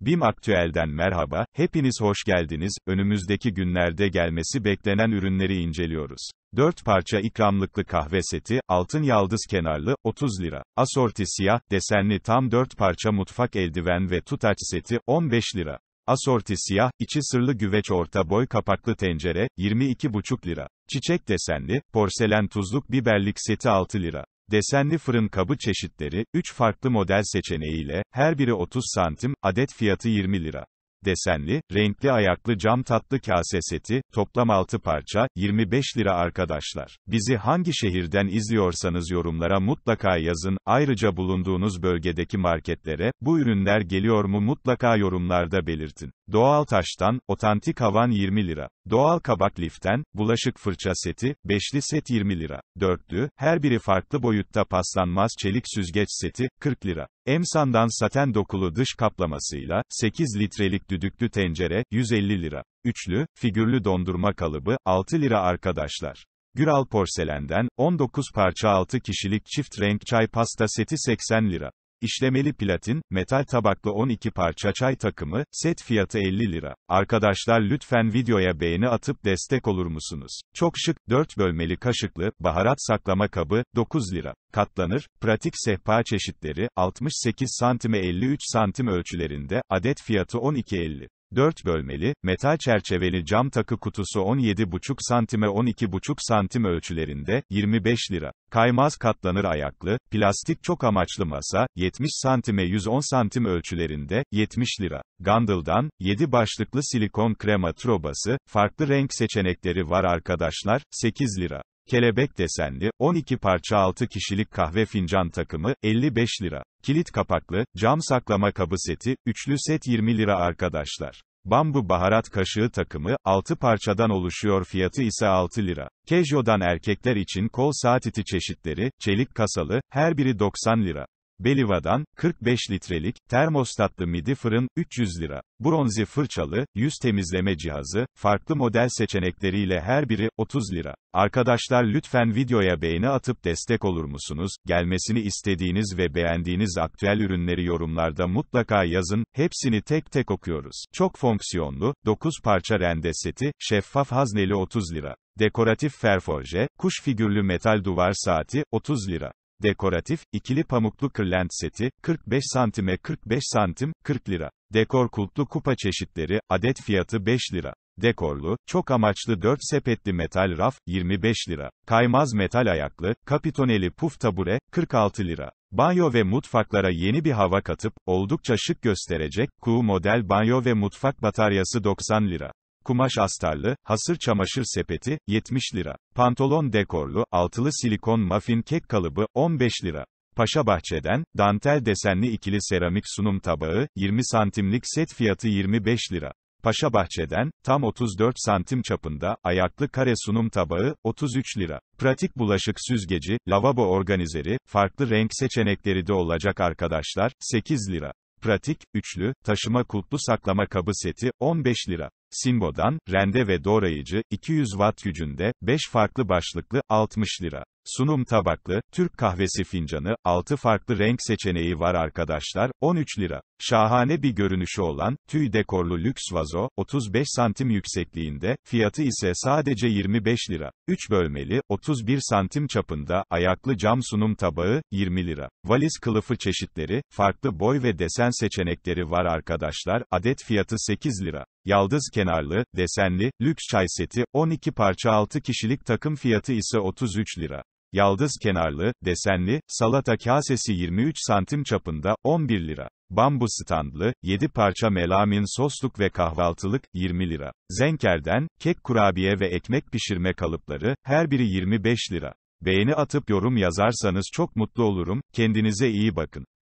BİM Aktüel'den merhaba, hepiniz hoş geldiniz, önümüzdeki günlerde gelmesi beklenen ürünleri inceliyoruz. 4 parça ikramlıklı kahve seti, altın yaldız kenarlı, 30 lira. Asorti siyah, desenli tam 4 parça mutfak eldiven ve tutaç seti, 15 lira. Asorti siyah, içi sırlı güveç orta boy kapaklı tencere, 22,5 lira. Çiçek desenli, porselen tuzluk biberlik seti 6 lira. Desenli fırın kabı çeşitleri, 3 farklı model seçeneğiyle, her biri 30 santim, adet fiyatı 20 lira desenli, renkli ayaklı cam tatlı kase seti, toplam 6 parça, 25 lira arkadaşlar. Bizi hangi şehirden izliyorsanız yorumlara mutlaka yazın, ayrıca bulunduğunuz bölgedeki marketlere, bu ürünler geliyor mu mutlaka yorumlarda belirtin. Doğal taştan, otantik havan 20 lira. Doğal kabak liften, bulaşık fırça seti, beşli set 20 lira. Dörtlü, her biri farklı boyutta paslanmaz çelik süzgeç seti, 40 lira. Emsan'dan saten dokulu dış kaplamasıyla, 8 litrelik düdüklü tencere, 150 lira. Üçlü, figürlü dondurma kalıbı, 6 lira arkadaşlar. Güral porselenden, 19 parça 6 kişilik çift renk çay pasta seti 80 lira. İşlemeli platin, metal tabaklı 12 parça çay takımı, set fiyatı 50 lira. Arkadaşlar lütfen videoya beğeni atıp destek olur musunuz? Çok şık, 4 bölmeli kaşıklı, baharat saklama kabı, 9 lira. Katlanır, pratik sehpa çeşitleri, 68 cm 53 cm ölçülerinde, adet fiyatı 12.50. 4 bölmeli, metal çerçeveli cam takı kutusu 17,5 santime 12,5 santim ölçülerinde, 25 lira. Kaymaz katlanır ayaklı, plastik çok amaçlı masa, 70 santime 110 santim ölçülerinde, 70 lira. Gandıldan 7 başlıklı silikon krema trobası, farklı renk seçenekleri var arkadaşlar, 8 lira kelebek desenli, 12 parça 6 kişilik kahve fincan takımı, 55 lira. Kilit kapaklı, cam saklama kabı seti, üçlü set 20 lira arkadaşlar. Bambu baharat kaşığı takımı, 6 parçadan oluşuyor fiyatı ise 6 lira. Kejo'dan erkekler için kol saat iti çeşitleri, çelik kasalı, her biri 90 lira. Beliva'dan, 45 litrelik, termostatlı midi fırın, 300 lira. Bronzi fırçalı, yüz temizleme cihazı, farklı model seçenekleriyle her biri, 30 lira. Arkadaşlar lütfen videoya beğeni atıp destek olur musunuz? Gelmesini istediğiniz ve beğendiğiniz aktüel ürünleri yorumlarda mutlaka yazın, hepsini tek tek okuyoruz. Çok fonksiyonlu, 9 parça rende seti, şeffaf hazneli 30 lira. Dekoratif ferforje, kuş figürlü metal duvar saati, 30 lira. Dekoratif, ikili pamuklu kırlent seti, 45 santime 45 santim, 40 lira. Dekor kulplu kupa çeşitleri, adet fiyatı 5 lira. Dekorlu, çok amaçlı 4 sepetli metal raf, 25 lira. Kaymaz metal ayaklı, kapitoneli puf tabure, 46 lira. Banyo ve mutfaklara yeni bir hava katıp, oldukça şık gösterecek, Q model banyo ve mutfak bataryası 90 lira. Kumaş astarlı, hasır çamaşır sepeti, 70 lira. Pantolon dekorlu, altılı silikon muffin kek kalıbı, 15 lira. Paşa Bahçeden, dantel desenli ikili seramik sunum tabağı, 20 santimlik set fiyatı 25 lira. Paşa Bahçeden, tam 34 santim çapında, ayaklı kare sunum tabağı, 33 lira. Pratik bulaşık süzgeci, lavabo organizeri, farklı renk seçenekleri de olacak arkadaşlar, 8 lira. Pratik, üçlü, taşıma kulplu saklama kabı seti, 15 lira. Simbo'dan, rende ve doğrayıcı, 200 watt gücünde, 5 farklı başlıklı, 60 lira. Sunum tabaklı, Türk kahvesi fincanı, 6 farklı renk seçeneği var arkadaşlar, 13 lira. Şahane bir görünüşü olan, tüy dekorlu lüks vazo, 35 santim yüksekliğinde, fiyatı ise sadece 25 lira. 3 bölmeli, 31 santim çapında, ayaklı cam sunum tabağı, 20 lira. Valiz kılıfı çeşitleri, farklı boy ve desen seçenekleri var arkadaşlar, adet fiyatı 8 lira. Yaldız kenarlı, desenli, lüks çay seti, 12 parça 6 kişilik takım fiyatı ise 33 lira. Yaldız kenarlı, desenli, salata kasesi 23 santim çapında, 11 lira. Bambu standlı, 7 parça melamin sosluk ve kahvaltılık, 20 lira. Zenker'den, kek kurabiye ve ekmek pişirme kalıpları, her biri 25 lira. Beğeni atıp yorum yazarsanız çok mutlu olurum, kendinize iyi bakın.